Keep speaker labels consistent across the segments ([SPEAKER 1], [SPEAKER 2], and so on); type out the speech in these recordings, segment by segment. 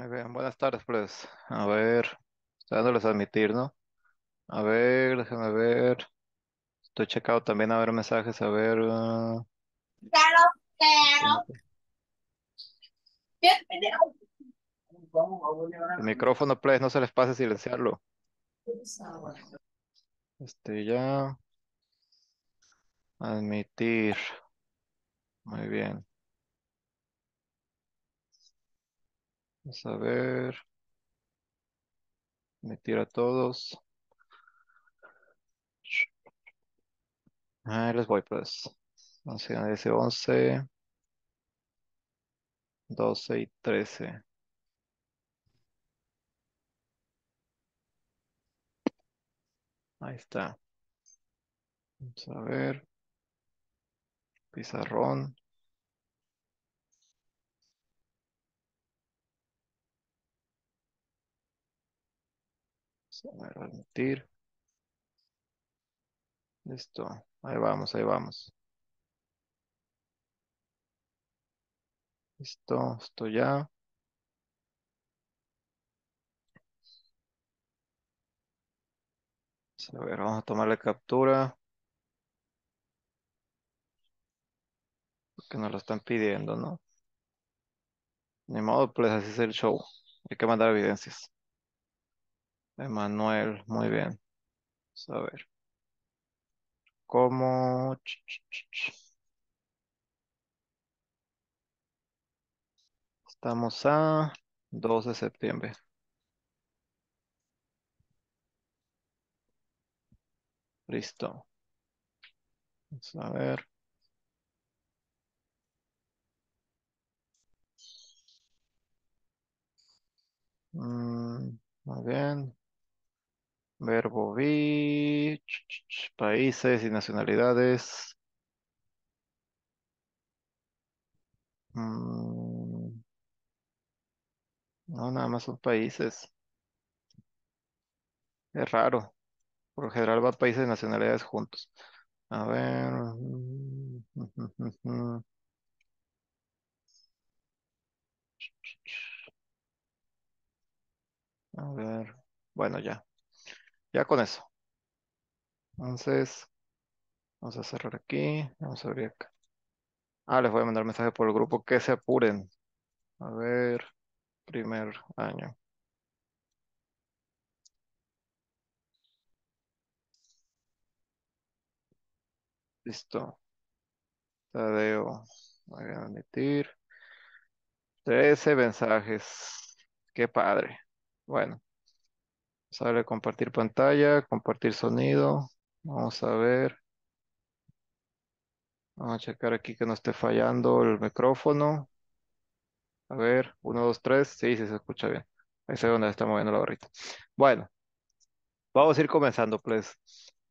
[SPEAKER 1] Muy bien, buenas tardes, pues. A ver, estoy dándoles admitir, ¿no? A ver, déjenme ver. Estoy checado también a ver mensajes, a ver. Ah. Claro, claro. el micrófono, please, no se les pase silenciarlo. Este ya. Admitir. Muy bien. Vamos a ver. Me a todos. Ah, ahí les voy, pues. 11, 11, 11, 12 y 13. Ahí está. Vamos a ver. Pizarrón. A ver, admitir. Listo. Ahí vamos, ahí vamos. Listo, esto ya. A vamos a tomar la captura. Porque nos lo están pidiendo, ¿no? De modo, pues así es el show. Hay que mandar evidencias. Emanuel, muy bien. Saber a ver. ¿Cómo? Estamos a 12 de septiembre. Listo. Vamos a ver. Verbo vi, países y nacionalidades. Mm, no, nada más son países. Es raro. Por lo general va países y nacionalidades juntos. A ver. Mm, a ver. Bueno, ya. Ya con eso. Entonces, vamos a cerrar aquí. Vamos a abrir acá. Ah, les voy a mandar mensaje por el grupo que se apuren. A ver, primer año. Listo. Tadeo, voy a admitir. 13 mensajes. Qué padre. Bueno. Sale compartir pantalla, compartir sonido. Vamos a ver. Vamos a checar aquí que no esté fallando el micrófono. A ver, uno, dos, tres, Sí, sí se escucha bien. ahí es donde está moviendo la barrita. Bueno, vamos a ir comenzando, pues.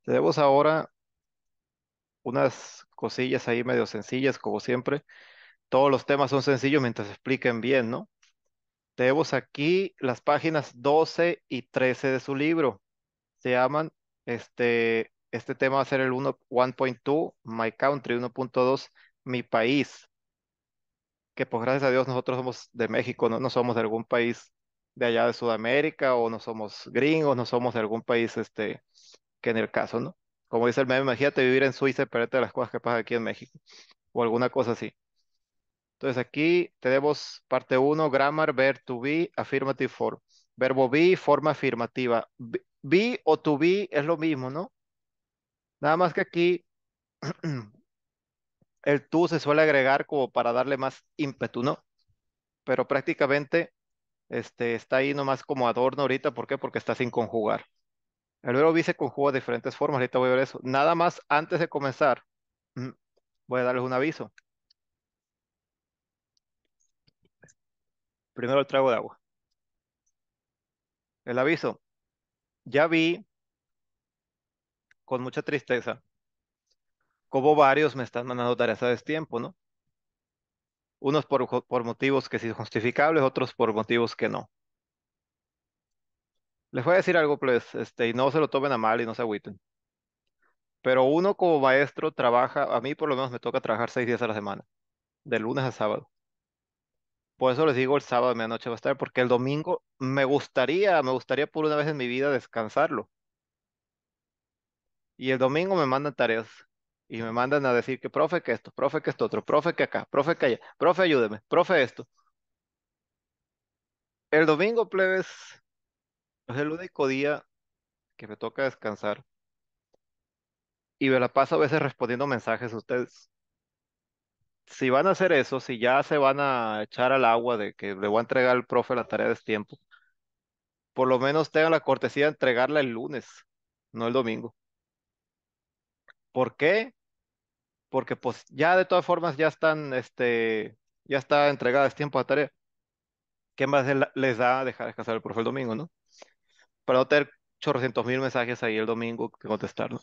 [SPEAKER 1] Tenemos ahora unas cosillas ahí medio sencillas, como siempre. Todos los temas son sencillos mientras expliquen bien, ¿no? Tenemos aquí las páginas 12 y 13 de su libro. Se llaman, este, este tema va a ser el 1.2, My Country, 1.2, Mi País. Que pues gracias a Dios nosotros somos de México, no, no somos de algún país de allá de Sudamérica o no somos gringos, no somos de algún país este, que en el caso, ¿no? Como dice el meme, imagínate vivir en Suiza y perderte las cosas que pasan aquí en México o alguna cosa así. Entonces aquí tenemos parte 1, grammar, ver to be, affirmative form. Verbo be, forma afirmativa. Be, o to be es lo mismo, ¿no? Nada más que aquí el to se suele agregar como para darle más ímpetu, ¿no? Pero prácticamente este, está ahí nomás como adorno ahorita. ¿Por qué? Porque está sin conjugar. El verbo be se conjuga de diferentes formas. Ahorita voy a ver eso. Nada más antes de comenzar, voy a darles un aviso. Primero el trago de agua. El aviso. Ya vi con mucha tristeza cómo varios me están mandando tareas a destiempo, ¿no? Unos por, por motivos que sí justificables, otros por motivos que no. Les voy a decir algo, pues, este, y no se lo tomen a mal y no se agüiten. Pero uno como maestro trabaja, a mí por lo menos me toca trabajar seis días a la semana, de lunes a sábado. Por eso les digo, el sábado de medianoche va a estar, porque el domingo me gustaría, me gustaría por una vez en mi vida descansarlo. Y el domingo me mandan tareas y me mandan a decir que, profe, que esto, profe, que esto otro, profe, que acá, profe, que allá, profe, ayúdeme, profe, esto. El domingo, plebes, es el único día que me toca descansar. Y me la paso a veces respondiendo mensajes a ustedes si van a hacer eso, si ya se van a echar al agua de que le voy a entregar al profe la tarea de tiempo, por lo menos tengan la cortesía de entregarla el lunes, no el domingo. ¿Por qué? Porque pues ya de todas formas ya están, este, ya está entregada es tiempo a tarea. ¿Qué más les da dejar descansar el profe el domingo, no? Para no tener chorrocientos mil mensajes ahí el domingo que contestar, ¿no?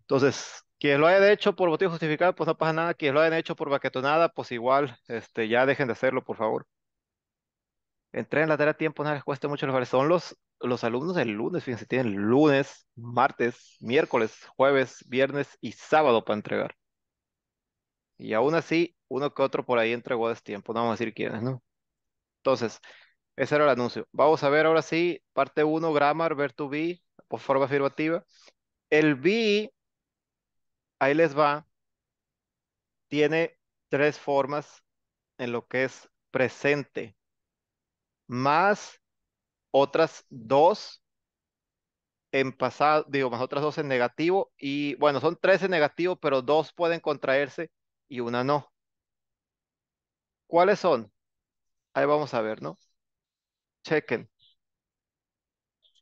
[SPEAKER 1] Entonces, quienes lo hayan hecho por motivo justificado, pues no pasa nada. Quienes lo hayan hecho por baquetonada, pues igual, este, ya dejen de hacerlo, por favor. Entren en la tarea a tiempo, no les cueste mucho los Son los, los alumnos del lunes, fíjense, tienen lunes, martes, miércoles, jueves, viernes y sábado para entregar. Y aún así, uno que otro por ahí entregó a tiempo, no vamos a decir quiénes, ¿no? Entonces, ese era el anuncio. Vamos a ver ahora sí, parte 1, grammar, ver to be, por forma afirmativa. El be ahí les va. Tiene tres formas en lo que es presente, más otras dos en pasado, digo, más otras dos en negativo, y bueno, son tres en negativo, pero dos pueden contraerse y una no. ¿Cuáles son? Ahí vamos a ver, ¿no? Chequen.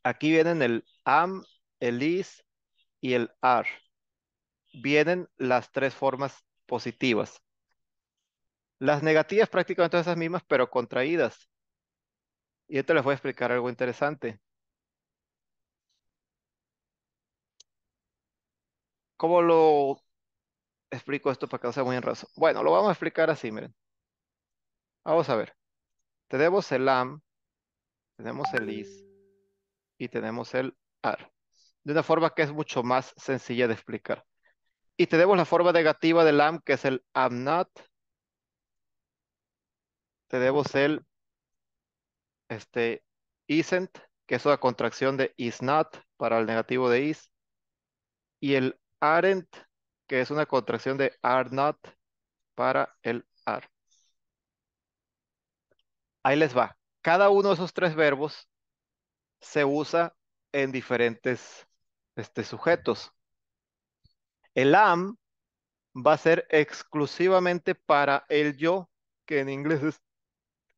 [SPEAKER 1] Aquí vienen el am, el is y el are vienen las tres formas positivas. Las negativas prácticamente son esas mismas, pero contraídas. Y esto les voy a explicar algo interesante. ¿Cómo lo explico esto para que no sea muy razón Bueno, lo vamos a explicar así, miren. Vamos a ver. Tenemos el am, tenemos el is y tenemos el ar. De una forma que es mucho más sencilla de explicar. Y tenemos la forma negativa del am, que es el am not. Tenemos el este, isn't, que es una contracción de is not para el negativo de is. Y el aren't, que es una contracción de are not para el are. Ahí les va. Cada uno de esos tres verbos se usa en diferentes este, sujetos. El am va a ser exclusivamente para el yo, que en inglés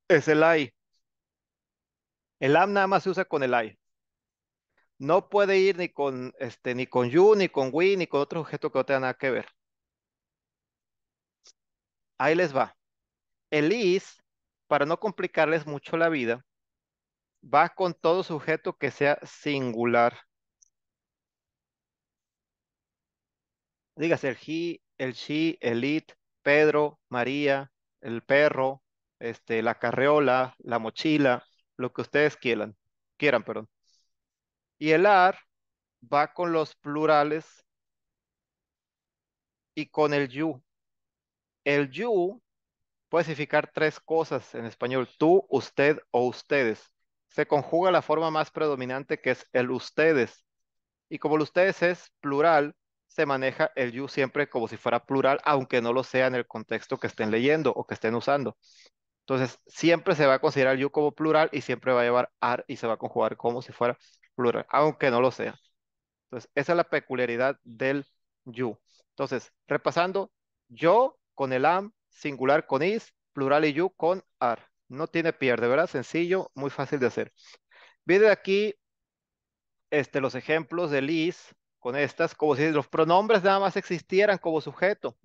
[SPEAKER 1] es, el I. El am nada más se usa con el I. No puede ir ni con, este, ni con you, ni con we, ni con otro objeto que no tenga nada que ver. Ahí les va. El is, para no complicarles mucho la vida, va con todo sujeto que sea singular. dígase el he, el she, el it, Pedro, María, el perro, este, la carreola, la mochila, lo que ustedes quieran, quieran, perdón. Y el ar va con los plurales y con el you. El you puede significar tres cosas en español, tú, usted o ustedes. Se conjuga la forma más predominante que es el ustedes. Y como el ustedes es plural, se maneja el you siempre como si fuera plural, aunque no lo sea en el contexto que estén leyendo o que estén usando. Entonces, siempre se va a considerar you como plural y siempre va a llevar ar y se va a conjugar como si fuera plural, aunque no lo sea. Entonces, esa es la peculiaridad del you. Entonces, repasando, yo con el am, singular con is, plural y you con ar. No tiene pierde, ¿verdad? Sencillo, muy fácil de hacer. Viene de aquí este, los ejemplos del is, con estas, como si los pronombres nada más existieran como sujeto.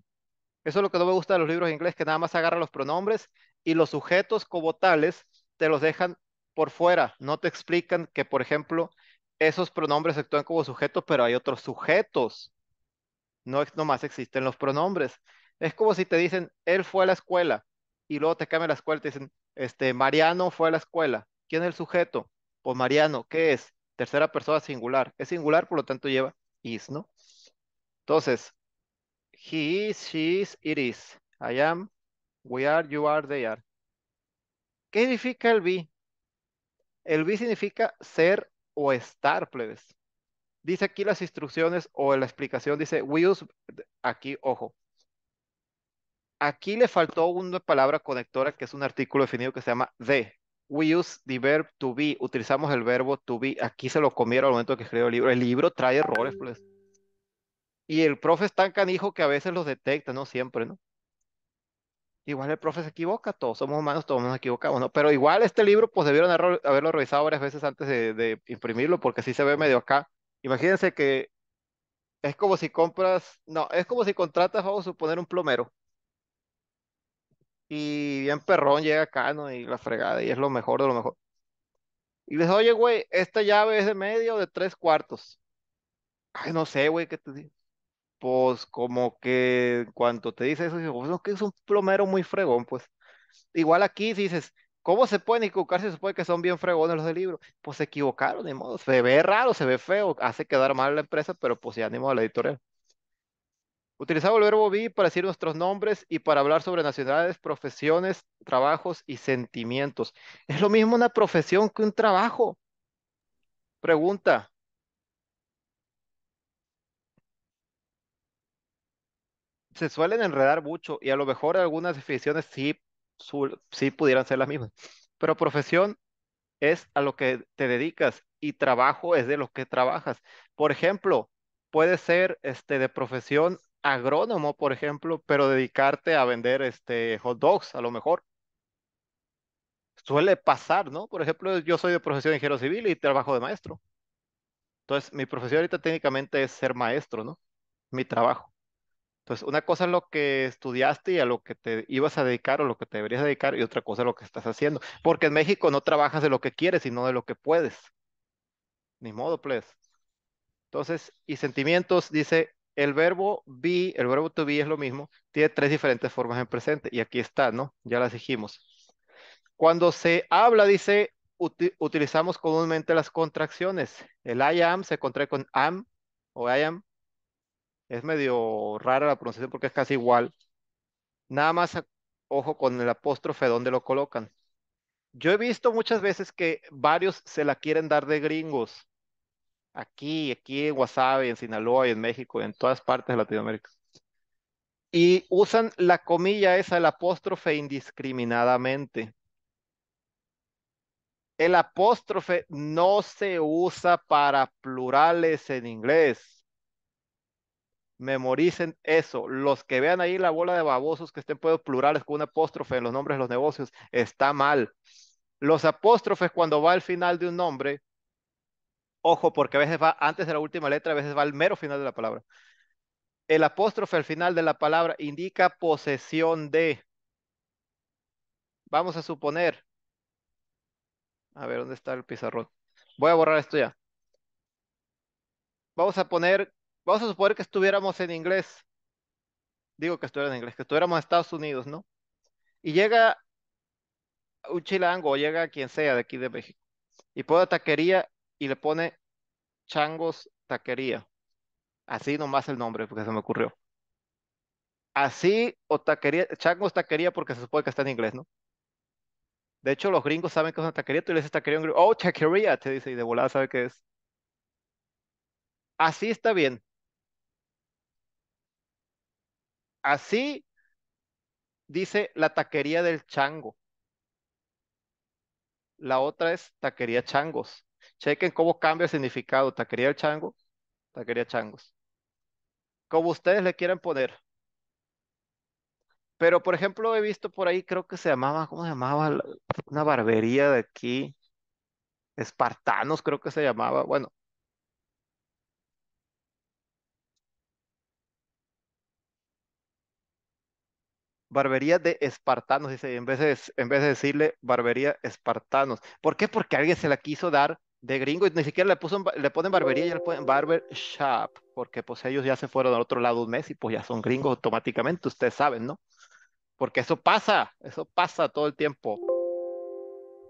[SPEAKER 1] Eso es lo que no me gusta de los libros en inglés, que nada más agarran los pronombres y los sujetos como tales te los dejan por fuera. No te explican que, por ejemplo, esos pronombres actúan como sujetos, pero hay otros sujetos. No nomás existen los pronombres. Es como si te dicen, él fue a la escuela, y luego te cambian la escuela y te dicen, este, Mariano fue a la escuela. ¿Quién es el sujeto? Pues Mariano, ¿qué es? Tercera persona singular. Es singular, por lo tanto lleva is, ¿no? Entonces, he is, she is, it is. I am, we are, you are, they are. ¿Qué significa el be? El be significa ser o estar, plebes. Dice aquí las instrucciones o la explicación, dice we use, aquí, ojo. Aquí le faltó una palabra conectora que es un artículo definido que se llama the, we use the verb to be, utilizamos el verbo to be. Aquí se lo comieron al momento que escribió el libro. El libro trae errores, pues. Y el profe es tan canijo que a veces los detecta, no siempre, ¿no? Igual el profe se equivoca, todos somos humanos, todos nos equivocamos, ¿no? Pero igual este libro, pues debieron haberlo revisado varias veces antes de, imprimirlo, porque así se ve medio acá. Imagínense que es como si compras, no, es como si contratas, vamos a suponer, un plomero. Y bien perrón llega acá, ¿no? Y la fregada, y es lo mejor de lo mejor. Y les oye, güey, esta llave es de medio o de tres cuartos. Ay, no sé, güey, ¿qué te digo? Pues como que cuando te dice eso, pues, que es un plomero muy fregón, pues. Igual aquí si dices, ¿cómo se pueden equivocar si se puede que son bien fregones los del libro? Pues se equivocaron, ni modo. Se ve raro, se ve feo, hace quedar mal la empresa, pero pues ya ni a la editorial. Utilizaba el verbo vi para decir nuestros nombres y para hablar sobre nacionalidades, profesiones, trabajos y sentimientos. Es lo mismo una profesión que un trabajo. Pregunta. Se suelen enredar mucho y a lo mejor algunas definiciones sí, pudieran ser las mismas. Pero profesión es a lo que te dedicas y trabajo es de lo que trabajas. Por ejemplo, puede ser este, de profesión agrónomo, por ejemplo, pero dedicarte a vender este, hot dogs, a lo mejor. Suele pasar, ¿no? Por ejemplo, yo soy de profesión de ingeniero civil y trabajo de maestro. Entonces, mi profesión ahorita técnicamente es ser maestro, ¿no? Mi trabajo. Entonces, una cosa es lo que estudiaste y a lo que te ibas a dedicar o lo que te deberías dedicar y otra cosa es lo que estás haciendo. Porque en México no trabajas de lo que quieres, sino de lo que puedes. Ni modo, pues. Entonces, y sentimientos, dice, el verbo be, el verbo to be es lo mismo, tiene tres diferentes formas en presente y aquí está, ¿no? Ya las dijimos. Cuando se habla, dice, utilizamos comúnmente las contracciones. El I am se contrae con am o I am. Es medio rara la pronunciación porque es casi igual. Nada más, ojo con el apóstrofe donde lo colocan. Yo he visto muchas veces que varios se la quieren dar de gringos Aquí, aquí en Wasabi, en Sinaloa y en México, en todas partes de Latinoamérica. Y usan la comilla esa, el apóstrofe, indiscriminadamente. El apóstrofe no se usa para plurales en inglés. Memoricen eso. Los que vean ahí la bola de babosos que estén puedo plurales con un apóstrofe en los nombres de los negocios, está mal. Los apóstrofes cuando va al final de un nombre Ojo, porque a veces va antes de la última letra, a veces va al mero final de la palabra. El apóstrofe al final de la palabra indica posesión de. Vamos a suponer. A ver, ¿dónde está el pizarrón? Voy a borrar esto ya. Vamos a poner, vamos a suponer que estuviéramos en inglés. Digo que estuviera en inglés, que estuviéramos en Estados Unidos, ¿no? Y llega un chilango, llega quien sea de aquí de México, y puedo ataquería y le pone Changos Taquería. Así nomás el nombre, porque se me ocurrió. Así o taquería, Changos Taquería, porque se supone que está en inglés, ¿no? De hecho, los gringos saben que es una taquería. Tú le dices taquería, gringo, oh, taquería, te dice, y de volada sabe qué es. Así está bien. Así dice la taquería del chango. La otra es taquería changos. Chequen cómo cambia el significado. Taquería el chango, taquería changos. Como ustedes le quieran poner. Pero, por ejemplo, he visto por ahí, creo que se llamaba, ¿cómo se llamaba? Una barbería de aquí. Espartanos, creo que se llamaba. Bueno. Barbería de espartanos, dice, en vez en vez de decirle barbería espartanos. ¿Por qué? Porque alguien se la quiso dar de gringo y ni siquiera le, puso, le ponen barbería, y le ponen barber shop, porque pues ellos ya se fueron al otro lado un mes y pues ya son gringos automáticamente, ustedes saben, ¿no? Porque eso pasa, eso pasa todo el tiempo.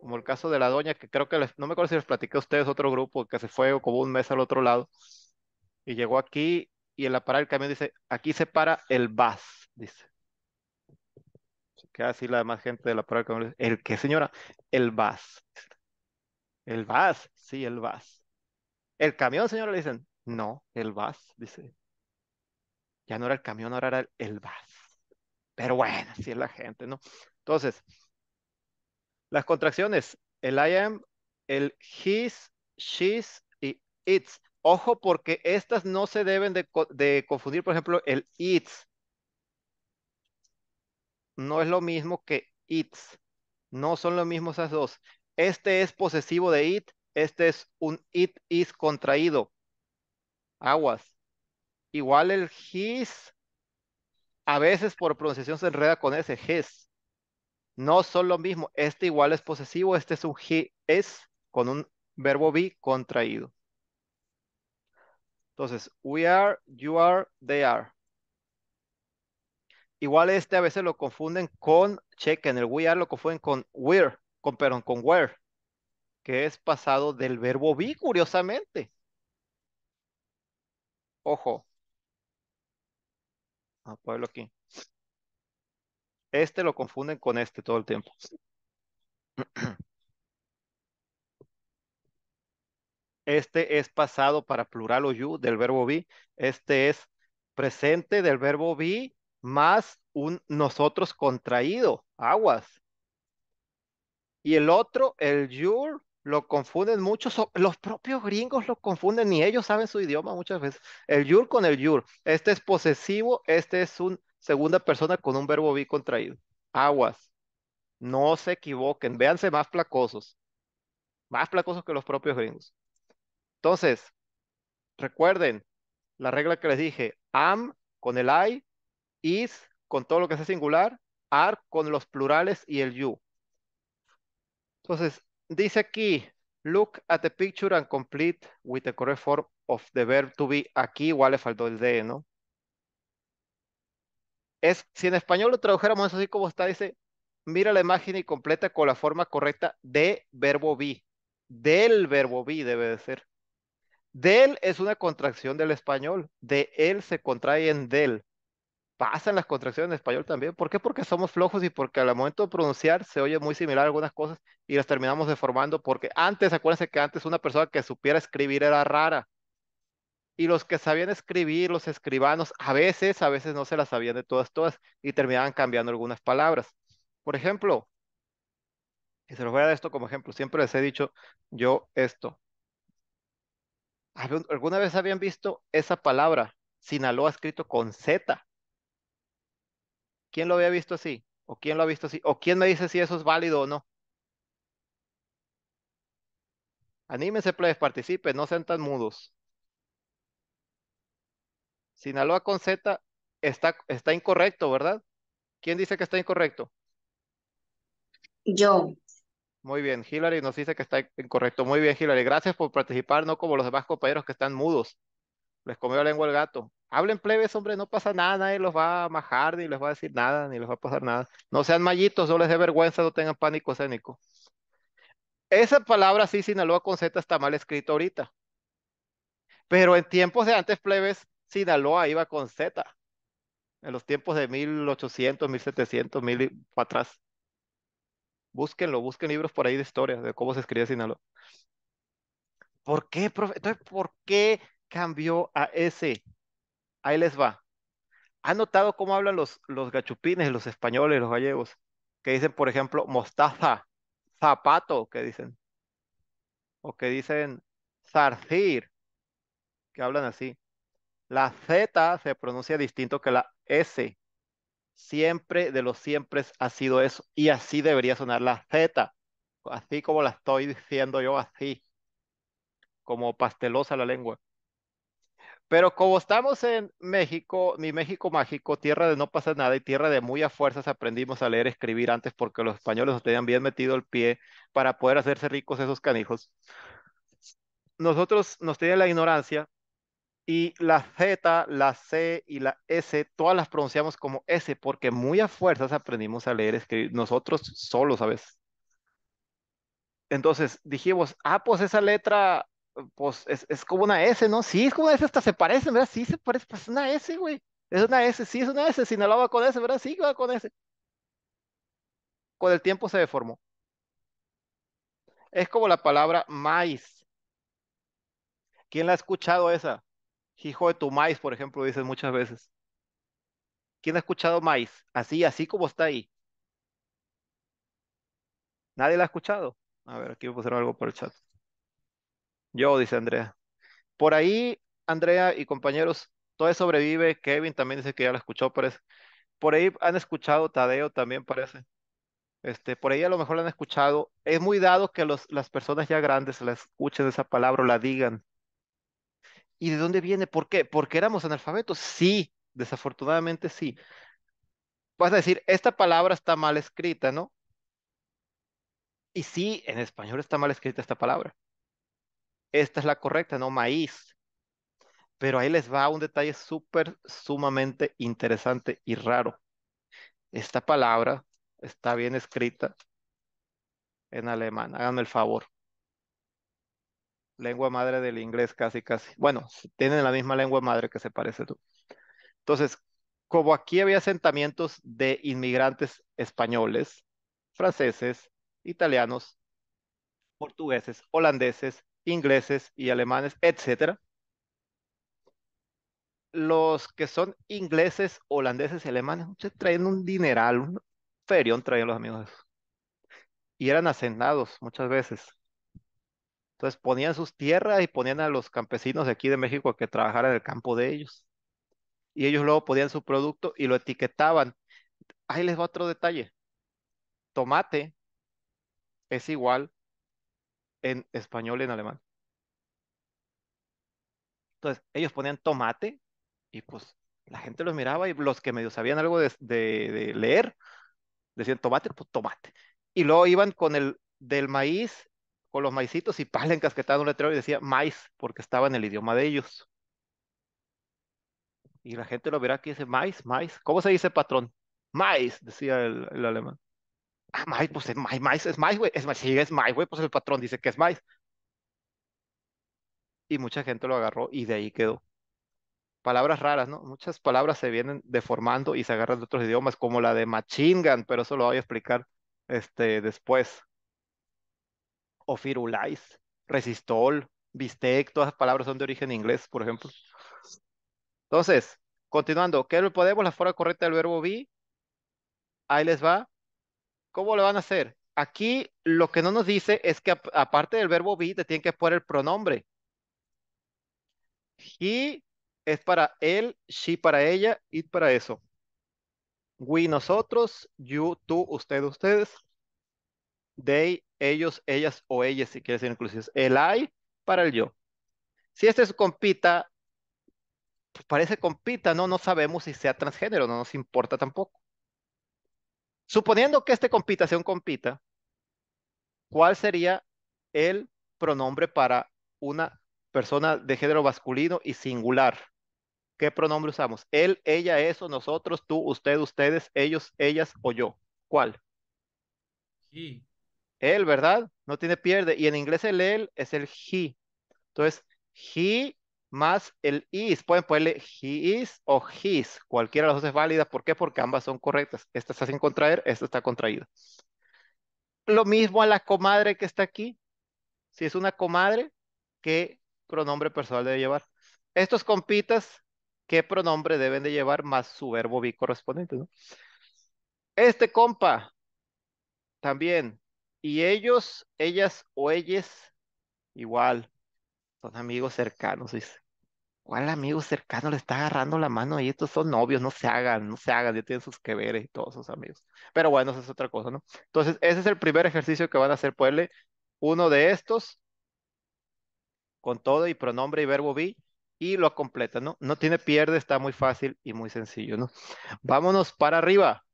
[SPEAKER 1] Como el caso de la doña, que creo que no me acuerdo si les platiqué a ustedes otro grupo que se fue como un mes al otro lado y llegó aquí y en la parada del camión dice, aquí se para el bus, dice. queda así la demás gente de la parada del camión. ¿El qué, señora? El bus. El bus. Sí, el bus El camión, señor le dicen, no, el bus dice. Ya no era el camión, ahora era el bus Pero bueno, así es la gente, ¿no? Entonces, las contracciones, el I am, el his, she's y it's. Ojo, porque estas no se deben de, de confundir, por ejemplo, el it's. No es lo mismo que it's. No son lo mismo esas dos. Este es posesivo de it este es un it is contraído. Aguas. Igual el his, a veces por pronunciación se enreda con ese his. No son lo mismo. Este igual es posesivo. Este es un he is con un verbo be contraído. Entonces, we are, you are, they are. Igual este a veces lo confunden con, En el we are lo confunden con we're, con, perdón, con where que es pasado del verbo be, curiosamente. Ojo. A ah, pueblo aquí. Este lo confunden con este todo el tiempo. Este es pasado para plural o you del verbo be. Este es presente del verbo be más un nosotros contraído, aguas. Y el otro, el your, lo confunden muchos, los propios gringos lo confunden, ni ellos saben su idioma muchas veces. El yur con el yur, este es posesivo, este es un segunda persona con un verbo vi contraído. Aguas, no se equivoquen, véanse más placosos, más placosos que los propios gringos. Entonces, recuerden la regla que les dije, am con el I, is con todo lo que sea singular, are con los plurales y el you. Entonces, dice aquí, look at the picture and complete with the correct form of the verb to be. Aquí igual le faltó el de, ¿no? Es, si en español lo tradujéramos así como está, dice, mira la imagen y completa con la forma correcta de verbo be. Del verbo be debe de ser. Del es una contracción del español. De él se contrae en del pasan las contracciones en español también. ¿Por qué? Porque somos flojos y porque al momento de pronunciar se oye muy similar algunas cosas y las terminamos deformando porque antes, acuérdense que antes una persona que supiera escribir era rara. Y los que sabían escribir, los escribanos, a veces, a veces no se las sabían de todas, todas y terminaban cambiando algunas palabras. Por ejemplo, y se los voy a dar esto como ejemplo, siempre les he dicho yo esto. ¿Alguna vez habían visto esa palabra, Sinaloa escrito con Z? ¿Quién lo había visto así? ¿O quién lo ha visto así? ¿O quién me dice si eso es válido o no? Anímense, plebes, participen, no sean tan mudos. Sinaloa con Z está, está incorrecto, ¿verdad? ¿Quién dice que está incorrecto? Yo. Muy bien, Hillary nos dice que está incorrecto. Muy bien, Hillary. Gracias por participar, no como los demás compañeros que están mudos. Les comió la lengua el gato hablen plebes, hombre, no pasa nada, nadie los va a majar, ni les va a decir nada, ni les va a pasar nada. No sean mallitos, no les dé vergüenza, no tengan pánico escénico. Esa palabra sí, Sinaloa con Z está mal escrito ahorita. Pero en tiempos de antes, plebes, Sinaloa iba con Z. En los tiempos de 1800, 1700, 1000 para atrás. Búsquenlo, busquen libros por ahí de historia de cómo se escribía Sinaloa. ¿Por qué, profe? Entonces, ¿por qué cambió a ese? ahí les va. ¿Han notado cómo hablan los, los gachupines, los españoles, los gallegos? Que dicen, por ejemplo, mostaza, zapato, que dicen. O que dicen zarcir, que hablan así. La Z se pronuncia distinto que la S. Siempre de los siempre ha sido eso. Y así debería sonar la Z. Así como la estoy diciendo yo, así. Como pastelosa la lengua. Pero como estamos en México, mi México mágico, tierra de no pasa nada y tierra de muy a fuerzas, aprendimos a leer, escribir antes porque los españoles nos tenían bien metido el pie para poder hacerse ricos esos canijos. Nosotros nos tenían la ignorancia y la Z, la C y la S, todas las pronunciamos como S porque muy a fuerzas aprendimos a leer, escribir nosotros solos ¿sabes? Entonces dijimos, ah, pues esa letra pues es, como una S, ¿no? Sí, es como una S, hasta se parece, ¿verdad? Sí, se parece, pues es una S, güey. Es una S, sí, es una S, va con S, ¿verdad? Sí, va con S. Con el tiempo se deformó. Es como la palabra maíz. ¿Quién la ha escuchado esa? Hijo de tu maíz, por ejemplo, dices muchas veces. ¿Quién ha escuchado maíz? Así, así como está ahí. ¿Nadie la ha escuchado? A ver, aquí voy a poner algo por el chat. Yo, dice Andrea. Por ahí, Andrea y compañeros, todavía sobrevive. Kevin también dice que ya la escuchó, parece. Por ahí han escuchado Tadeo también, parece. Este, por ahí a lo mejor la han escuchado. Es muy dado que los, las personas ya grandes la escuchen esa palabra o la digan. ¿Y de dónde viene? ¿Por qué? ¿Porque éramos analfabetos? Sí, desafortunadamente sí. Vas a decir, esta palabra está mal escrita, ¿no? Y sí, en español está mal escrita esta palabra esta es la correcta, no maíz. Pero ahí les va un detalle súper, sumamente interesante y raro. Esta palabra está bien escrita en alemán. Háganme el favor. Lengua madre del inglés, casi, casi. Bueno, tienen la misma lengua madre que se parece tú. Entonces, como aquí había asentamientos de inmigrantes españoles, franceses, italianos, portugueses, holandeses, ingleses y alemanes, etcétera. Los que son ingleses, holandeses y alemanes, se traen un dineral, un ferión traían los amigos. Y eran hacendados muchas veces. Entonces ponían sus tierras y ponían a los campesinos de aquí de México a que trabajaran en el campo de ellos. Y ellos luego ponían su producto y lo etiquetaban. Ahí les va otro detalle. Tomate es igual en español y en alemán. Entonces, ellos ponían tomate y pues la gente los miraba y los que medio sabían algo de, leer decían tomate, pues tomate. Y luego iban con el del maíz, con los maicitos y palen casquetado un letrero y decía maíz, porque estaba en el idioma de ellos. Y la gente lo verá que dice maíz, maíz. ¿Cómo se dice patrón? Maíz, decía el alemán. Ah, maíz, pues es maíz, maíz, es maíz, güey. Es es maíz, güey, pues el patrón dice que es maíz. Y mucha gente lo agarró y de ahí quedó. Palabras raras, ¿no? Muchas palabras se vienen deformando y se agarran de otros idiomas, como la de machingan, pero eso lo voy a explicar este, después. Ofirulais, resistol, bistec, todas las palabras son de origen inglés, por ejemplo. Entonces, continuando, ¿qué podemos? La forma correcta del verbo be. Ahí les va. ¿Cómo lo van a hacer? Aquí lo que no nos dice es que aparte del verbo be, te tienen que poner el pronombre. He es para él, she para ella, it para eso. We, nosotros, you, tú, usted, ustedes. They, ellos, ellas o ellas, si quieres decir inclusive. El I para el yo. Si este es compita, pues parece compita, ¿no? No sabemos si sea transgénero, no nos importa tampoco. Suponiendo que este compita compita, ¿cuál sería el pronombre para una persona de género masculino y singular? ¿Qué pronombre usamos? Él, ella, eso, nosotros, tú, usted, ustedes, ellos, ellas o yo. ¿Cuál? He. Él, ¿verdad? No tiene pierde. Y en inglés el él es el he. Entonces, he más el is. Pueden ponerle he is o his. Cualquiera de las dos es válida. ¿Por qué? Porque ambas son correctas. Esta está sin contraer, esta está contraída. Lo mismo a la comadre que está aquí. Si es una comadre, ¿qué pronombre personal debe llevar? Estos compitas, ¿qué pronombre deben de llevar más su verbo be correspondiente? ¿no? Este compa, también. Y ellos, ellas o ellas, igual. Son amigos cercanos, dice. ¿Cuál amigo cercano le está agarrando la mano? Y estos son novios, no se hagan, no se hagan, ya tienen sus que veres eh, y todos sus amigos. Pero bueno, eso es otra cosa, ¿no? Entonces, ese es el primer ejercicio que van a hacer, ponerle uno de estos con todo y pronombre y verbo be y lo completa, ¿no? No tiene pierde, está muy fácil y muy sencillo, ¿no? Vámonos para arriba.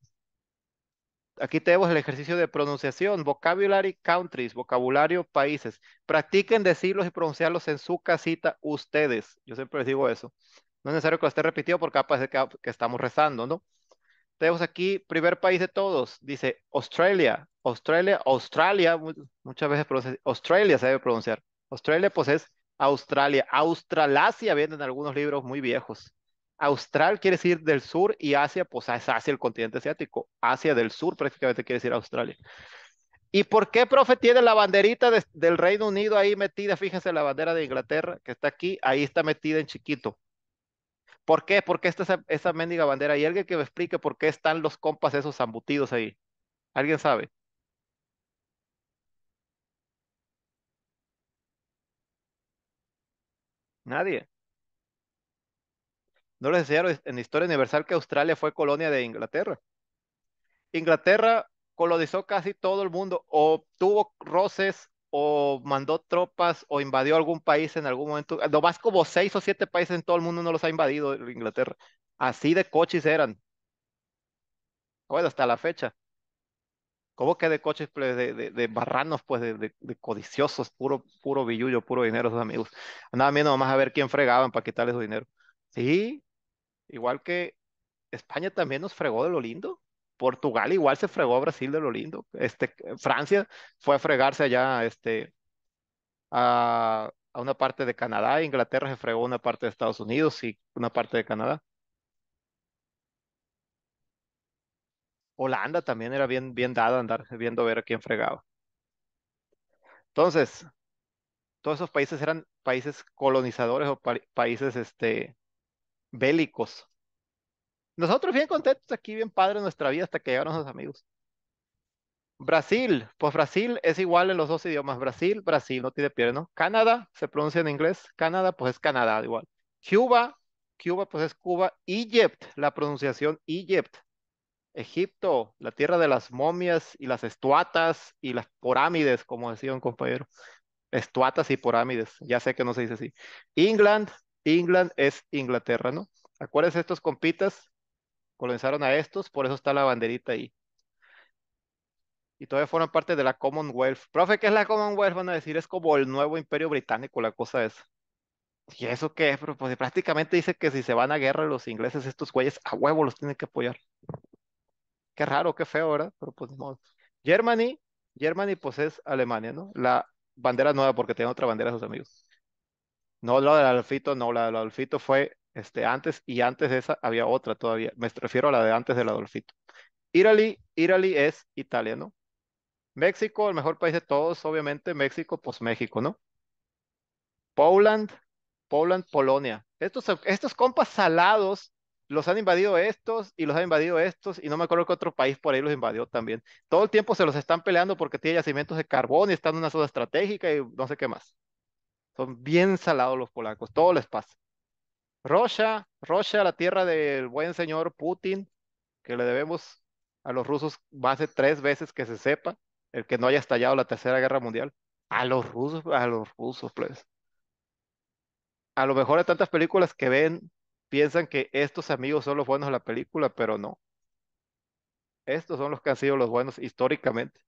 [SPEAKER 1] Aquí tenemos el ejercicio de pronunciación, vocabulary countries, vocabulario países. Practiquen decirlos y pronunciarlos en su casita ustedes. Yo siempre les digo eso. No es necesario que lo esté repetido porque parece que, que estamos rezando, ¿no? Tenemos aquí, primer país de todos, dice Australia. Australia, Australia, muchas veces Australia se debe pronunciar. Australia, pues es Australia. Australasia vienen algunos libros muy viejos. Austral quiere decir del sur y Asia, pues es Asia, el continente asiático. Asia del sur prácticamente quiere decir Australia. ¿Y por qué, profe, tiene la banderita del Reino Unido ahí metida? Fíjense la bandera de Inglaterra que está aquí, ahí está metida en chiquito. ¿Por qué? ¿Por qué está esa, esa mendiga bandera? ¿Y alguien que me explique por qué están los compas esos embutidos ahí? ¿Alguien sabe? Nadie. No les enseñaron en Historia Universal que Australia fue colonia de Inglaterra. Inglaterra colonizó casi todo el mundo o tuvo roces o mandó tropas o invadió algún país en algún momento. Lo más como seis o siete países en todo el mundo no los ha invadido Inglaterra. Así de coches eran. Bueno, hasta la fecha. ¿Cómo que de coches, pues, de, barranos, pues, de, codiciosos, puro, puro billullo, puro dinero, sus amigos? Nada menos más a ver quién fregaban para quitarle su dinero. Sí, Igual que España también nos fregó de lo lindo. Portugal igual se fregó a Brasil de lo lindo. Este, Francia fue a fregarse allá este, a, una parte de Canadá. Inglaterra se fregó una parte de Estados Unidos y una parte de Canadá. Holanda también era bien, bien dada andar viendo ver a quién fregaba. Entonces, todos esos países eran países colonizadores o países este, bélicos. Nosotros bien contentos aquí, bien padre nuestra vida hasta que llegaron los amigos. Brasil, pues Brasil es igual en los dos idiomas. Brasil, Brasil, no tiene pierna. ¿no? Canadá, se pronuncia en inglés. Canadá, pues es Canadá, igual. Cuba, Cuba, pues es Cuba. Egypt, la pronunciación Egypt. Egipto, la tierra de las momias y las estuatas y las pirámides, como decía un compañero. Estuatas y pirámides, ya sé que no se dice así. England, England es Inglaterra, ¿no? Acuérdense, estos compitas colonizaron a estos, por eso está la banderita ahí. Y todavía forman parte de la Commonwealth. Profe, ¿qué es la Commonwealth? Van a decir, es como el nuevo imperio británico, la cosa es. ¿Y eso qué es? pues prácticamente dice que si se van a guerra los ingleses, estos güeyes a huevo los tienen que apoyar. Qué raro, qué feo, ¿verdad? Pero pues no. Germany, Germany pues es Alemania, ¿no? La bandera nueva porque tiene otra bandera sus amigos. No, la del Adolfito, no, la del Adolfito fue este, antes y antes de esa había otra todavía. Me refiero a la de antes del Adolfito. Italy, Italy es Italia, ¿no? México, el mejor país de todos, obviamente. México, pues México, ¿no? Poland, Poland, Polonia. Estos, estos compas salados los han invadido estos y los han invadido estos y no me acuerdo que otro país por ahí los invadió también. Todo el tiempo se los están peleando porque tiene yacimientos de carbón y están en una zona estratégica y no sé qué más. Son bien salados los polacos, todo les pasa. Rocha, Rocha, la tierra del buen señor Putin, que le debemos a los rusos más de tres veces que se sepa, el que no haya estallado la Tercera Guerra Mundial. A los rusos, a los rusos, pues. A lo mejor de tantas películas que ven, piensan que estos amigos son los buenos de la película, pero no. Estos son los que han sido los buenos históricamente.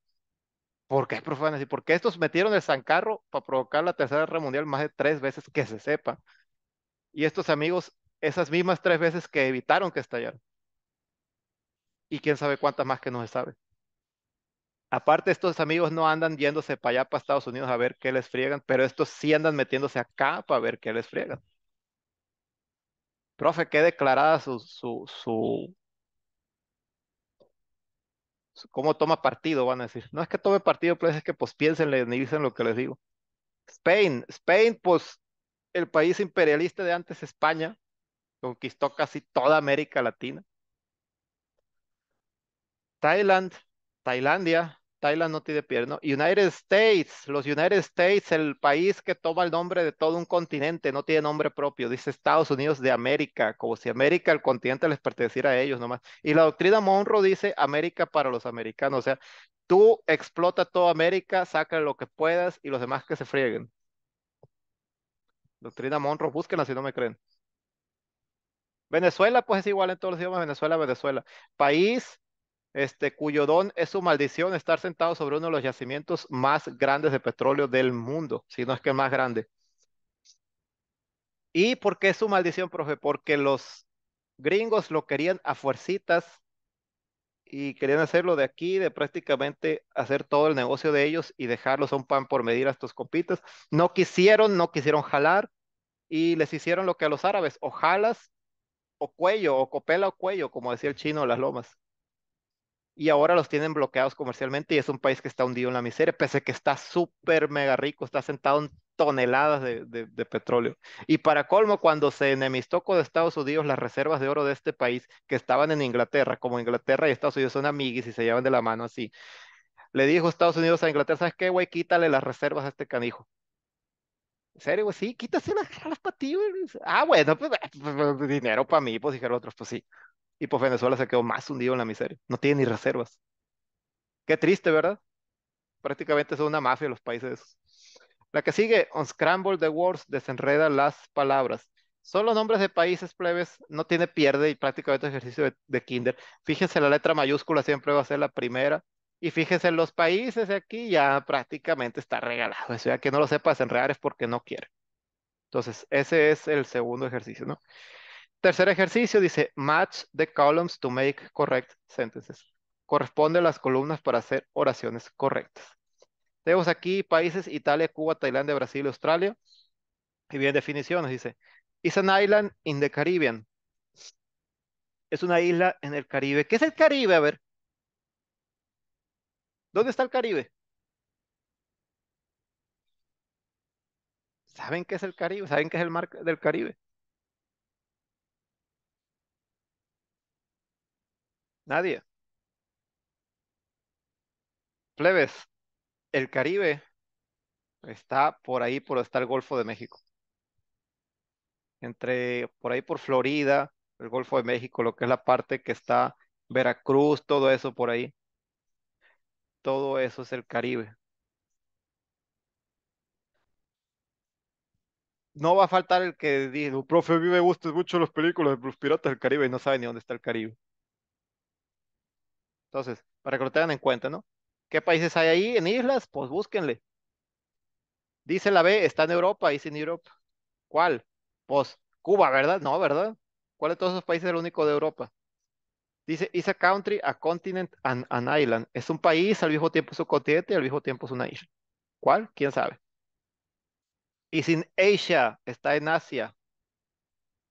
[SPEAKER 1] ¿por qué profesor? ¿Y porque estos metieron el carro para provocar la Tercera Guerra Mundial más de tres veces que se sepa? Y estos amigos, esas mismas tres veces que evitaron que estallara. Y quién sabe cuántas más que no se sabe. Aparte, estos amigos no andan yéndose para allá, para Estados Unidos, a ver qué les friegan, pero estos sí andan metiéndose acá para ver qué les friegan. Profe, qué declarada su, su, su ¿Cómo toma partido? Van a decir. No es que tome partido, pero pues, es que pues Ni dicen lo que les digo. Spain, Spain, pues el país imperialista de antes España, conquistó casi toda América Latina. Thailand, Tailandia, Thailand no tiene pierna. United States, los United States, el país que toma el nombre de todo un continente, no tiene nombre propio, dice Estados Unidos de América, como si América, el continente, les perteneciera a ellos nomás. Y la doctrina Monroe dice América para los americanos, o sea, tú explota toda América, saca lo que puedas y los demás que se frieguen. Doctrina Monroe, búsquenla si no me creen. Venezuela, pues es igual en todos los idiomas, Venezuela, Venezuela. País este, cuyo don es su maldición estar sentado sobre uno de los yacimientos más grandes de petróleo del mundo, si no es que más grande. ¿Y por qué es su maldición, profe? Porque los gringos lo querían a fuercitas y querían hacerlo de aquí, de prácticamente hacer todo el negocio de ellos y dejarlos a un pan por medir a estos compitas. No quisieron, no quisieron jalar y les hicieron lo que a los árabes, o jalas o cuello, o copela o cuello, como decía el chino de las lomas y ahora los tienen bloqueados comercialmente y es un país que está hundido en la miseria, pese a que está súper mega rico, está sentado en toneladas de, petróleo. Y para colmo, cuando se enemistó con Estados Unidos, las reservas de oro de este país, que estaban en Inglaterra, como Inglaterra y Estados Unidos son amigos y se llevan de la mano así, le dijo Estados Unidos a Inglaterra, ¿sabes qué, güey? Quítale las reservas a este canijo. ¿En serio, güey? Sí, quítase las, las para Ah, bueno, pues, eh, pues, pues dinero para mí, pues dijeron otros, pues sí. Y pues Venezuela se quedó más hundido en la miseria. No tiene ni reservas. Qué triste, ¿verdad? Prácticamente son una mafia los países. La que sigue, scramble the Words, desenreda las palabras. Son los nombres de países plebes, no tiene pierde y prácticamente ejercicio de, kinder. Fíjense, la letra mayúscula siempre va a ser la primera. Y fíjense, los países aquí ya prácticamente está regalado. O sea, que no lo sepa desenredar es porque no quiere. Entonces, ese es el segundo ejercicio, ¿no? Tercer ejercicio dice, match the columns to make correct sentences. Corresponde a las columnas para hacer oraciones correctas. Tenemos aquí países, Italia, Cuba, Tailandia, Brasil, Australia. Y bien definiciones, dice, is an island in the Caribbean. Es una isla en el Caribe. ¿Qué es el Caribe? A ver. ¿Dónde está el Caribe? ¿Saben qué es el Caribe? ¿Saben qué es el mar del Caribe? Nadie. Plebes, el Caribe está por ahí, por está el Golfo de México. Entre, por ahí por Florida, el Golfo de México, lo que es la parte que está Veracruz, todo eso por ahí. Todo eso es el Caribe. No va a faltar el que dice, profe, a mí me gustan mucho los películas de los piratas del Caribe y no sabe ni dónde está el Caribe. Entonces, para que lo tengan en cuenta, ¿no? ¿Qué países hay ahí en islas? Pues búsquenle. Dice la B, está en Europa, dice sin Europa. ¿Cuál? Pues Cuba, ¿verdad? No, ¿verdad? ¿Cuál de todos esos países es el único de Europa? Dice, is a country, a continent, and an island. Es un país, al mismo tiempo es un continente y al mismo tiempo es una isla. ¿Cuál? ¿Quién sabe? Y in Asia, está en Asia.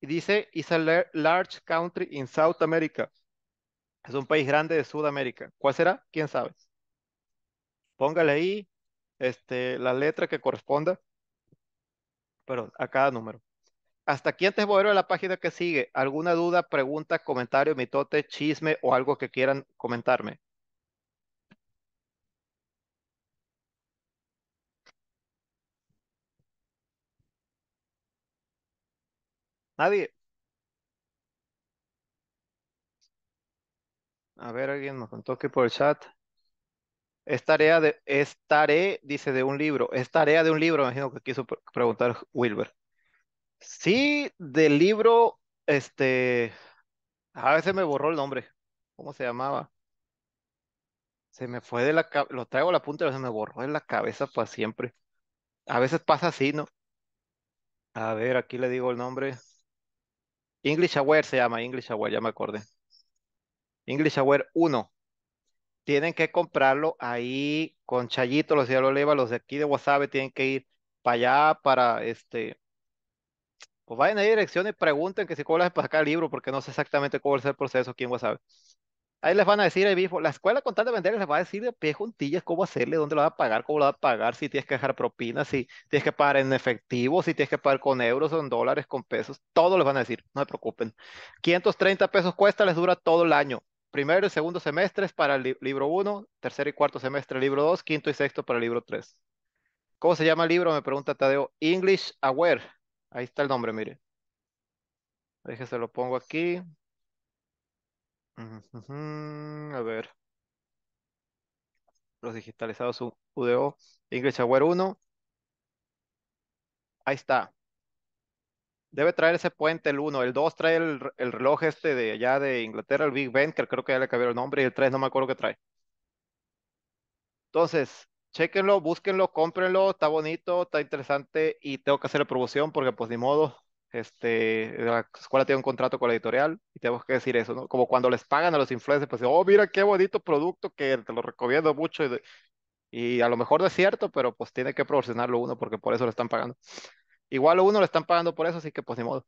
[SPEAKER 1] Y dice, is a large country in South America. Es un país grande de Sudamérica. ¿Cuál será? ¿Quién sabe? Póngale ahí este, la letra que corresponda, Pero a cada número. Hasta aquí antes voy a, ver la página que sigue. ¿Alguna duda, pregunta, comentario, mitote, chisme o algo que quieran comentarme? Nadie. A ver, alguien me contó que por el chat. Es tarea de, es tarea, dice, de un libro. Es tarea de un libro, imagino que quiso preguntar Wilber. Sí, del libro, este, a veces me borró el nombre. ¿Cómo se llamaba? Se me fue de la cabeza, lo traigo a la punta y se me borró en la cabeza para siempre. A veces pasa así, ¿no? A ver, aquí le digo el nombre. English Aware se llama, English Aware, ya me acordé. English Aware 1. Tienen que comprarlo ahí con Chayito, los de leva. los de aquí de Whatsapp tienen que ir para allá, para este. Pues vayan a dirección y pregunten que si cobran para sacar el libro, porque no sé exactamente cómo es el proceso aquí en Whatsapp Ahí les van a decir, ahí la escuela con tal de vender les va a decir de pie juntillas cómo hacerle, dónde lo va a pagar, cómo lo va a pagar, si tienes que dejar propinas, si tienes que pagar en efectivo, si tienes que pagar con euros, con dólares, con pesos, todo les van a decir, no se preocupen. 530 pesos cuesta, les dura todo el año primero y segundo semestre es para el libro 1, tercer y cuarto semestre libro 2, quinto y sexto para el libro 3. ¿Cómo se llama el libro? Me pregunta Tadeo. English Aware. Ahí está el nombre, mire. Déjese lo pongo aquí. a ver. Los digitalizados UDO. English Aware 1. Ahí está debe traer ese puente el 1. El 2 trae el, reloj este de allá de Inglaterra, el Big Ben, que creo que ya le cambió el nombre, y el 3 no me acuerdo qué trae. Entonces, chequenlo, búsquenlo, cómprenlo, está bonito, está interesante y tengo que hacer la promoción porque pues ni modo, este, la escuela tiene un contrato con la editorial y tengo que decir eso, ¿no? Como cuando les pagan a los influencers, pues, oh, mira qué bonito producto que te lo recomiendo mucho y, y a lo mejor no es cierto, pero pues tiene que proporcionarlo uno porque por eso lo están pagando. Igual a uno le están pagando por eso, así que pues ni modo.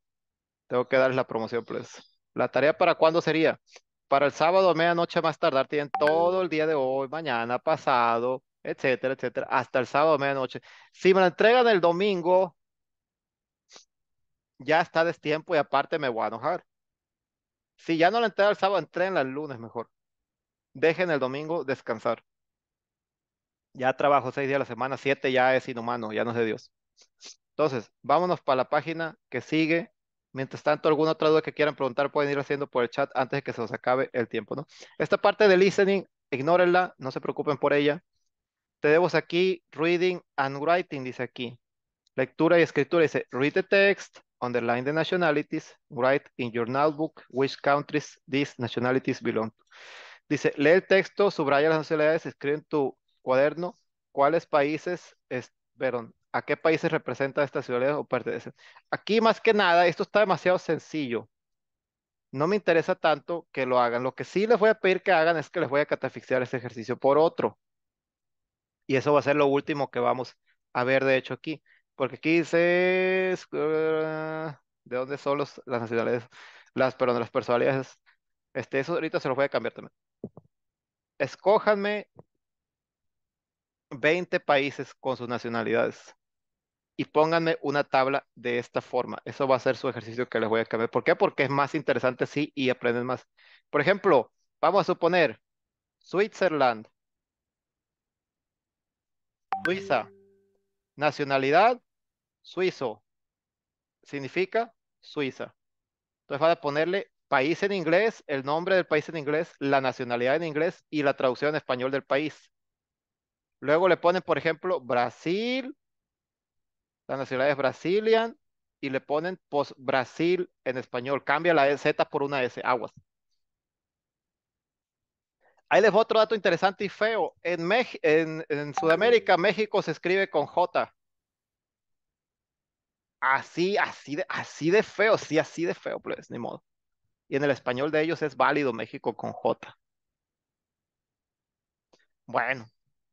[SPEAKER 1] Tengo que darles la promoción, pues. ¿La tarea para cuándo sería? Para el sábado a medianoche más tardar. Tienen todo el día de hoy, mañana, pasado, etcétera, etcétera, hasta el sábado a medianoche. Si me la entregan el domingo, ya está destiempo y aparte me voy a enojar. Si ya no la entregan el sábado, entren el lunes mejor. Dejen el domingo descansar. Ya trabajo seis días a la semana, siete ya es inhumano, ya no sé Dios. Entonces, vámonos para la página que sigue. Mientras tanto, alguna otra duda que quieran preguntar pueden ir haciendo por el chat antes de que se nos acabe el tiempo, ¿no? Esta parte de listening, ignórenla, no se preocupen por ella. Te Tenemos aquí reading and writing, dice aquí. Lectura y escritura, dice read the text, underline the nationalities, write in your notebook which countries these nationalities belong Dice, lee el texto, subraya las nacionalidades, escribe en tu cuaderno cuáles países, es, a qué países representa esta ciudad o pertenecen? Aquí más que nada, esto está demasiado sencillo. No me interesa tanto que lo hagan. Lo que sí les voy a pedir que hagan es que les voy a catafixiar este ejercicio por otro. Y eso va a ser lo último que vamos a ver, de hecho, aquí. Porque aquí dice... Eh, ¿De dónde son las nacionalidades? Las, perdón, las personalidades. Este, eso ahorita se lo voy a cambiar también. Escójanme 20 países con sus nacionalidades y pónganme una tabla de esta forma. Eso va a ser su ejercicio que les voy a cambiar. ¿Por qué? Porque es más interesante, sí, y aprenden más. Por ejemplo, vamos a suponer Switzerland, Suiza, nacionalidad, suizo, significa Suiza. Entonces van a ponerle país en inglés, el nombre del país en inglés, la nacionalidad en inglés y la traducción en español del país. Luego le ponen, por ejemplo, Brasil, la nacionalidad es Brazilian y le ponen post Brasil en español. Cambia la e Z por una S, aguas. Ahí les otro dato interesante y feo. En, en, Sudamérica, México se escribe con J. Así, así de, así de feo, sí, así de feo, pues, ni modo. Y en el español de ellos es válido México con J. Bueno,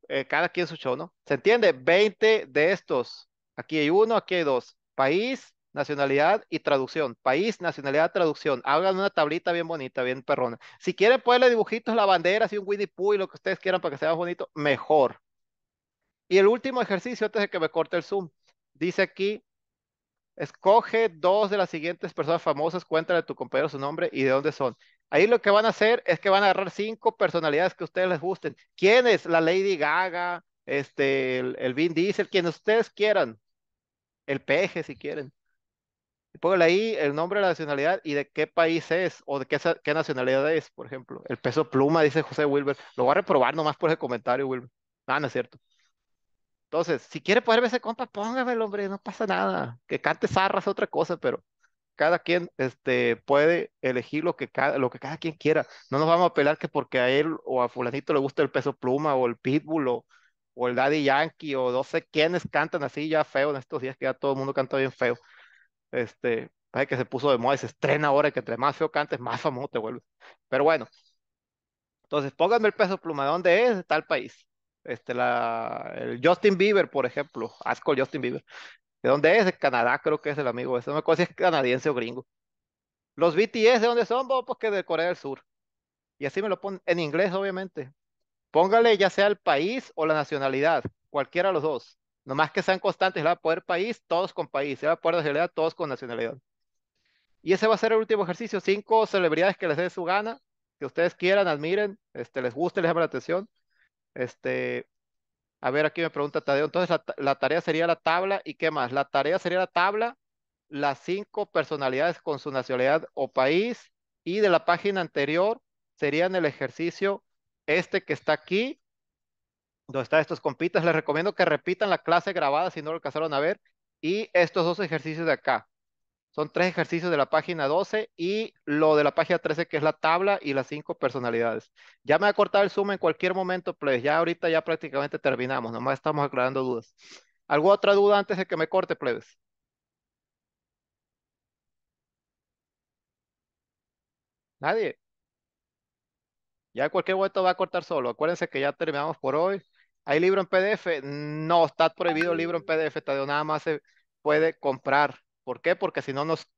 [SPEAKER 1] eh, cada quien su show, ¿no? ¿Se entiende? 20 de estos Aquí hay uno, aquí hay dos. País, nacionalidad y traducción. País, nacionalidad, traducción. Hagan una tablita bien bonita, bien perrona. Si quieren ponerle dibujitos, la bandera, así un Winnie Pooh y lo que ustedes quieran para que sea bonito, mejor. Y el último ejercicio, antes de que me corte el Zoom, dice aquí, escoge dos de las siguientes personas famosas, cuéntale a tu compañero su nombre y de dónde son. Ahí lo que van a hacer es que van a agarrar cinco personalidades que a ustedes les gusten. ¿Quién es? La Lady Gaga, este, el, el Vin Diesel, quien ustedes quieran el peje si quieren. Póngale ahí el nombre de la nacionalidad y de qué país es o de qué, qué nacionalidad es, por ejemplo. El peso pluma, dice José Wilber. Lo voy a reprobar nomás por ese comentario, Wilber. Nada, ah, no es cierto. Entonces, si quiere ponerme ese compa, el hombre, no pasa nada. Que cante zarras, otra cosa, pero cada quien este, puede elegir lo que, cada, lo que cada quien quiera. No nos vamos a apelar que porque a él o a fulanito le gusta el peso pluma o el pitbull o o el Daddy Yankee o no sé quiénes cantan así ya feo en estos días que ya todo el mundo canta bien feo. Este, parece que se puso de moda se estrena ahora que entre más feo cantes, más famoso te vuelves. Pero bueno, entonces pónganme el peso pluma, ¿de dónde es? tal país. Este, la, el Justin Bieber, por ejemplo, asco Justin Bieber. ¿De dónde es? De Canadá, creo que es el amigo. Eso no me acuerdo es canadiense o gringo. Los BTS, ¿de dónde son? Pues que de Corea del Sur. Y así me lo ponen en inglés, obviamente. Póngale ya sea el país o la nacionalidad, cualquiera de los dos. Nomás que sean constantes, la va a poder país, todos con país, se va a poder nacionalidad, todos con nacionalidad. Y ese va a ser el último ejercicio. Cinco celebridades que les dé su gana, que ustedes quieran, admiren, este, les guste, les llame la atención. Este, a ver, aquí me pregunta Tadeo. Entonces, la, la, tarea sería la tabla y qué más. La tarea sería la tabla, las cinco personalidades con su nacionalidad o país. Y de la página anterior serían el ejercicio este que está aquí, donde están estos compitas, les recomiendo que repitan la clase grabada si no lo alcanzaron a ver. Y estos dos ejercicios de acá. Son tres ejercicios de la página 12 y lo de la página 13 que es la tabla y las cinco personalidades. Ya me va a cortar el zoom en cualquier momento, pues ya ahorita ya prácticamente terminamos, nomás estamos aclarando dudas. ¿Alguna otra duda antes de que me corte, plebes? Nadie. Ya cualquier vuelto va a cortar solo. Acuérdense que ya terminamos por hoy. ¿Hay libro en PDF? No, está prohibido el libro en PDF, Nada más se puede comprar. ¿Por qué? Porque si no nos